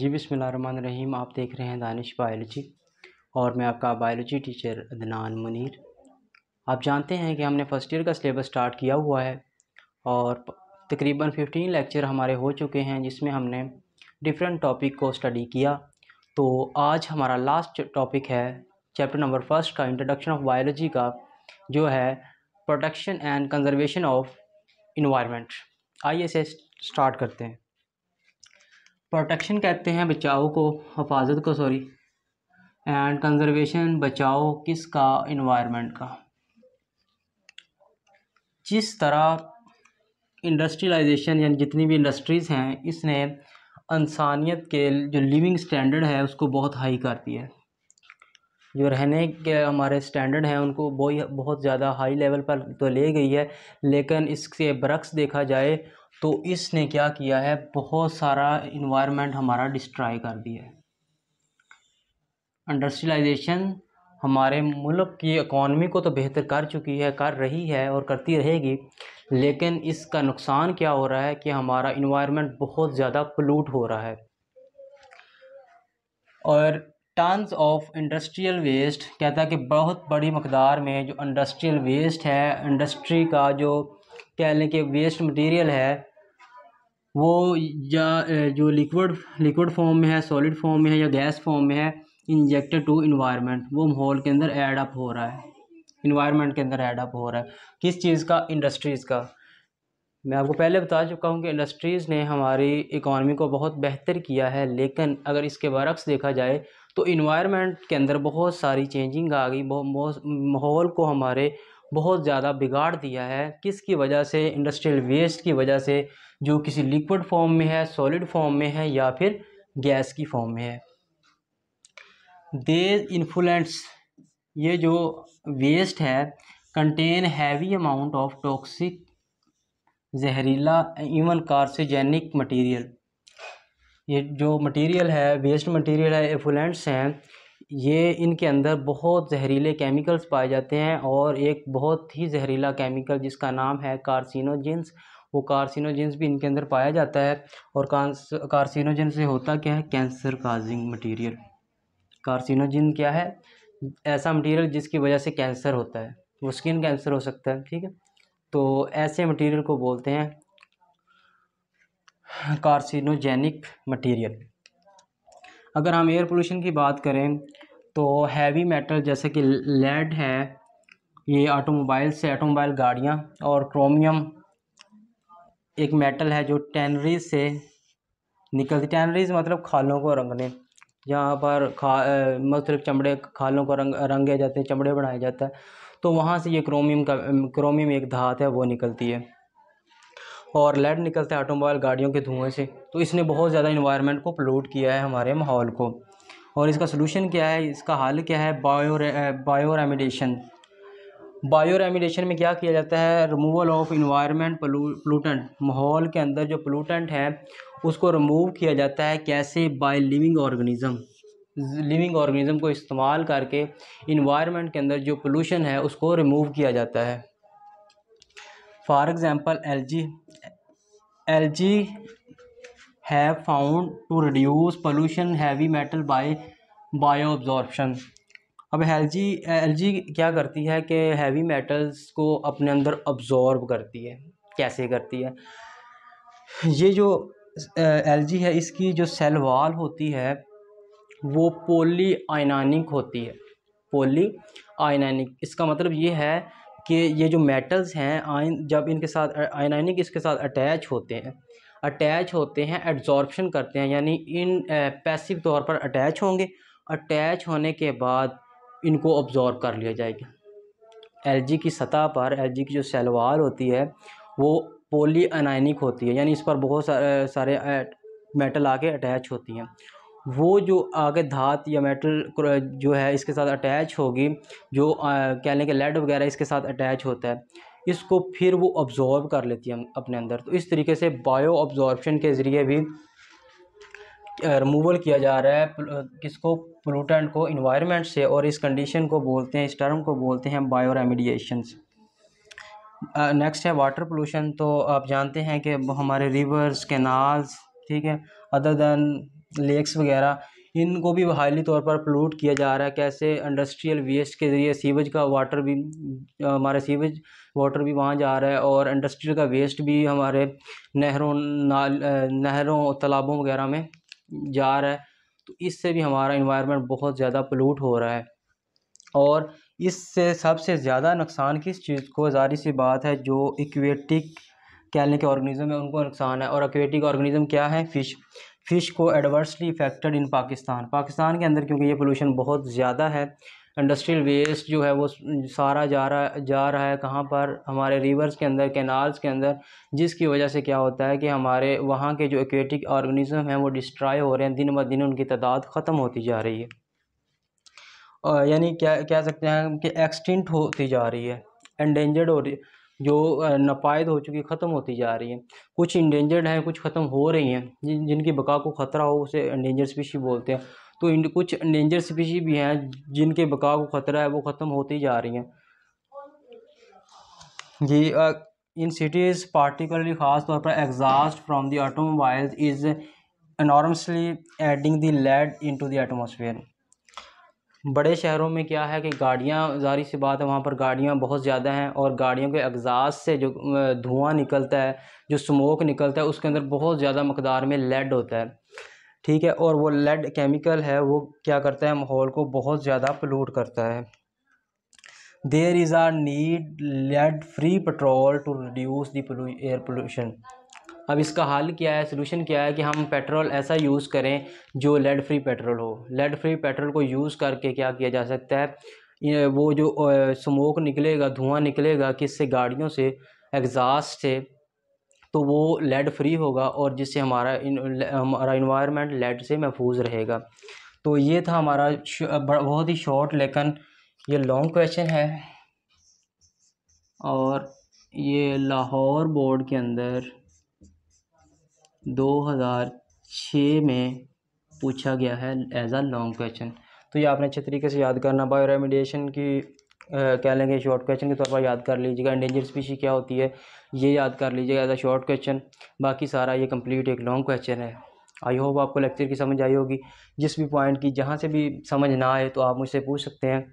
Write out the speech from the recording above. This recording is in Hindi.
जी बिसमीम आप देख रहे हैं दानिश बायोलॉजी और मैं आपका बायोलॉजी टीचर अदनान मुनीर आप जानते हैं कि हमने फ़र्स्ट ईयर का सिलेबस स्टार्ट किया हुआ है और तकरीबन 15 लेक्चर हमारे हो चुके हैं जिसमें हमने डिफरेंट टॉपिक को स्टडी किया तो आज हमारा लास्ट टॉपिक है चैप्टर नंबर फर्स्ट का इंट्रोडक्शन ऑफ बायोलॉजी का जो है protection and conservation of environment आइए इसे स्टार्ट करते हैं प्रोटेक्शन कहते हैं बचाव को हफाजत को सॉरी एंड कंजर्वेशन किस किसका इन्वायरमेंट का जिस तरह इंडस्ट्रियलाइजेशन यानी जितनी भी इंडस्ट्रीज़ हैं इसने इंसानियत के जो लिविंग स्टैंडर्ड है उसको बहुत हाई कर दिया है जो रहने के हमारे स्टैंडर्ड हैं उनको बहुत ज़्यादा हाई लेवल पर तो ले गई है लेकिन इसके बरक्स देखा जाए तो इसने क्या किया है बहुत सारा इन्वायरमेंट हमारा डिस्ट्रॉय कर दिया है इंडस्ट्रियलाइजेशन हमारे मुल्क की इकॉनमी को तो बेहतर कर चुकी है कर रही है और करती रहेगी लेकिन इसका नुकसान क्या हो रहा है कि हमारा इन्वायरमेंट बहुत ज़्यादा पलूट हो रहा है और टन्स ऑफ इंडस्ट्रियल वेस्ट कहता है कि बहुत बड़ी मकदार में जो इंडस्ट्रियल वेस्ट है इंडस्ट्री का जो कह लें कि वेस्ट मटेरियल है वो या जो लिक्विड लिक्विड फॉर्म में है सॉलिड फॉर्म में है या गैस फॉर्म में है इंजेक्टेड टू इन्वायरमेंट वो माहौल के अंदर एडअप अप हो रहा है इन्वायरमेंट के अंदर एडअप अप हो रहा है किस चीज़ का इंडस्ट्रीज़ का मैं आपको पहले बता चुका हूँ कि इंडस्ट्रीज़ ने हमारी इकॉनमी को बहुत बेहतर किया है लेकिन अगर इसके बरक्स देखा जाए तो इन्वायरमेंट के अंदर बहुत सारी चेंजिंग आ गई बहुत माहौल को हमारे बहुत ज़्यादा बिगाड़ दिया है किसकी वजह से इंडस्ट्रियल वेस्ट की वजह से जो किसी लिक्विड फॉर्म में है सॉलिड फॉर्म में है या फिर गैस की फॉर्म में है दे इन्फ्लुएंस ये जो वेस्ट है contain heavy amount of toxic जहरीला इवन कार्सिजेनिक मटेरियल ये जो मटेरियल है वेस्ट मटेरियल है एफुलेंट्स हैं ये इनके अंदर बहुत जहरीले केमिकल्स पाए जाते हैं और एक बहुत ही जहरीला केमिकल जिसका नाम है कार्सिनोजेंस वो कार्सिनोजेंस भी इनके अंदर पाया जाता है और कार्सिनोजन से होता क्या है कैंसर काजिंग मटीरियल कार्सिनोजिन क्या है ऐसा मटीरियल जिसकी वजह से कैंसर होता है वो स्किन कैंसर हो सकता है ठीक है तो ऐसे मटेरियल को बोलते हैं कार्सिनोजेनिक मटेरियल अगर हम एयर पोल्यूशन की बात करें तो हैवी मेटल जैसे कि लेड है ये ऑटोमोबाइल से ऑटोमोबाइल गाड़ियाँ और क्रोमियम एक मेटल है जो टैनरीज से निकलती टैनरीज मतलब खालों को रंगने यहाँ पर खा मतलब चमड़े खालों को रंग रंगे जाते हैं चमड़े बनाए जाते हैं तो वहाँ से ये क्रोमियम का क्रोमियम एक धात है वो निकलती है और लेड निकलता है ऑटोमोबाइल गाड़ियों के धुएं से तो इसने बहुत ज़्यादा इन्वायरमेंट को पोल्यूट किया है हमारे माहौल को और इसका सोल्यूशन क्या है इसका हल क्या है bio bioremediation bioremediation में क्या किया जाता है रिमूवल ऑफ इन्वायरमेंट पोलूटेंट माहौल के अंदर जो पोलूटेंट है उसको रिमूव किया जाता है कैसे by living organism living organism को इस्तेमाल करके इन्वायरमेंट के अंदर जो पोलूशन है उसको रिमूव किया जाता है for example algae algae have found to reduce pollution heavy metal by bio absorption अब एल जी क्या करती है कि हैवी मेटल्स को अपने अंदर अब्जॉर्ब करती है कैसे करती है ये जो जी है इसकी जो सेल वॉल होती है वो पोली आयनानिक होती है पोली आयनानिक इसका मतलब ये है कि ये जो मेटल्स हैं आयन जब इनके साथ आयनानिक इसके साथ अटैच होते हैं अटैच होते हैं एड्जॉर्प्शन करते हैं यानी इन पैसिव तौर पर अटैच होंगे अटैच होने के बाद इनको ऑब्ज़ॉर्व कर लिया जाएगी एलजी की सतह पर एलजी की जो सेलवार होती है वो पोली अनाइनिक होती है यानी इस पर बहुत सारे सारे मेटल आके अटैच होती हैं वो जो आगे धात या मेटल जो है इसके साथ अटैच होगी जो कह लें कि लेड वगैरह इसके साथ अटैच होता है इसको फिर वो ऑब्ज़ॉर्व कर लेती है अपने अंदर तो इस तरीके से बायो ऑब्ज़ॉर्बशन के ज़रिए भी रिमूवल किया जा रहा है किसको पोलूटेंट को इन्वायरमेंट से और इस कंडीशन को बोलते हैं इस टर्म को बोलते हैं बायो रेमिडिएशन नेक्स्ट है वाटर पोलूशन तो आप जानते हैं कि हमारे रिवर्स कैनाल्स ठीक है अदर दैन लेक्स वगैरह इनको भी हाईली तौर पर पोलूट किया जा रहा है कैसे इंडस्ट्रियल वेस्ट के ज़रिए सीवेज का वाटर भी हमारे सीवेज वाटर भी वहाँ जा रहा है और इंडस्ट्रियल का वेस्ट भी हमारे नहरों नाल नहरों तालाबों वगैरह में जा रहा है तो इससे भी हमारा इन्वायरमेंट बहुत ज़्यादा पोलूट हो रहा है और इससे सबसे ज़्यादा नुकसान किस चीज़ को जारी सी बात है जो इक्वेटिक कहने के ऑर्गेनिज्म है उनको नुकसान है और एक्वेटिक ऑर्गेनिज्म क्या है फ़िश फ़िश को adversely affected in Pakistan Pakistan के अंदर क्योंकि ये पोल्यूशन बहुत ज़्यादा है इंडस्ट्रियल वेस्ट जो है वो सारा जा रहा जा रहा है कहाँ पर हमारे रिवर्स के अंदर कैनाल्स के अंदर जिसकी वजह से क्या होता है कि हमारे वहाँ के जो एक्वेटिक ऑर्गेनिज्म हैं वो डिस्ट्रॉय हो रहे हैं दिन ब दिन उनकी तादाद ख़त्म होती जा रही है और यानी क्या कह सकते हैं कि एक्सटिंट होती जा रही है एंडेंजर्ड हो रही जो नपायद हो चुकी ख़त्म होती जा रही है कुछ इंडेंजर्ड हैं कुछ ख़त्म हो रही हैं जिन जिनकी बका को ख़तरा हो उसे इंडेंजर स्पीशी बोलते हैं तो इन कुछ डेंजर स्पीशी भी हैं जिनके बका को ख़तरा है वो ख़त्म होती जा रही हैं जी इन सिटीज़ पार्टिकुलरली ख़ास तौर पर exhaust from the automobile is enormously adding the lead into the atmosphere बड़े शहरों में क्या है कि गाड़ियाँ जारी सी बात है वहाँ पर गाड़ियाँ बहुत ज़्यादा हैं और गाड़ियों के एग्ज़ास से जो धुआँ निकलता है जो स्मोक निकलता है उसके अंदर बहुत ज़्यादा मकदार में लेड होता है ठीक है और वो लेड केमिकल है वो क्या करता है माहौल को बहुत ज़्यादा पोलूट करता है there is are need lead free petrol to reduce the air pollution अब इसका हल क्या है सोल्यूशन क्या है कि हम पेट्रोल ऐसा यूज़ करें जो लेड फ्री पेट्रोल हो लेड फ्री पेट्रोल को यूज़ करके क्या किया जा सकता है वो जो स्मोक निकलेगा धुआं निकलेगा किससे गाड़ियों से एग्ज़ास्ट से तो वो लेड फ्री होगा और जिससे हमारा इन, हमारा इन्वायरमेंट लेड से महफूज रहेगा तो ये था हमारा बहुत ही शॉर्ट लेकिन ये लॉन्ग क्वेश्चन है और ये लाहौर बोर्ड के अंदर 2006 में पूछा गया है एज आ लॉन्ग क्वेश्चन तो ये आपने अच्छे तरीके से याद करना बायो रेमिडिएशन की कह लेंगे शॉर्ट क्वेश्चन के तौर पर याद कर लीजिएगा इंडेंजर स्पीशी क्या होती है ये याद कर लीजिएगा एज अ शॉर्ट क्वेश्चन बाकी सारा ये कंप्लीट एक लॉन्ग क्वेश्चन है आई होप आपको लेक्चर की समझ आई होगी जिस भी पॉइंट की जहाँ से भी समझ ना आए तो आप मुझसे पूछ सकते हैं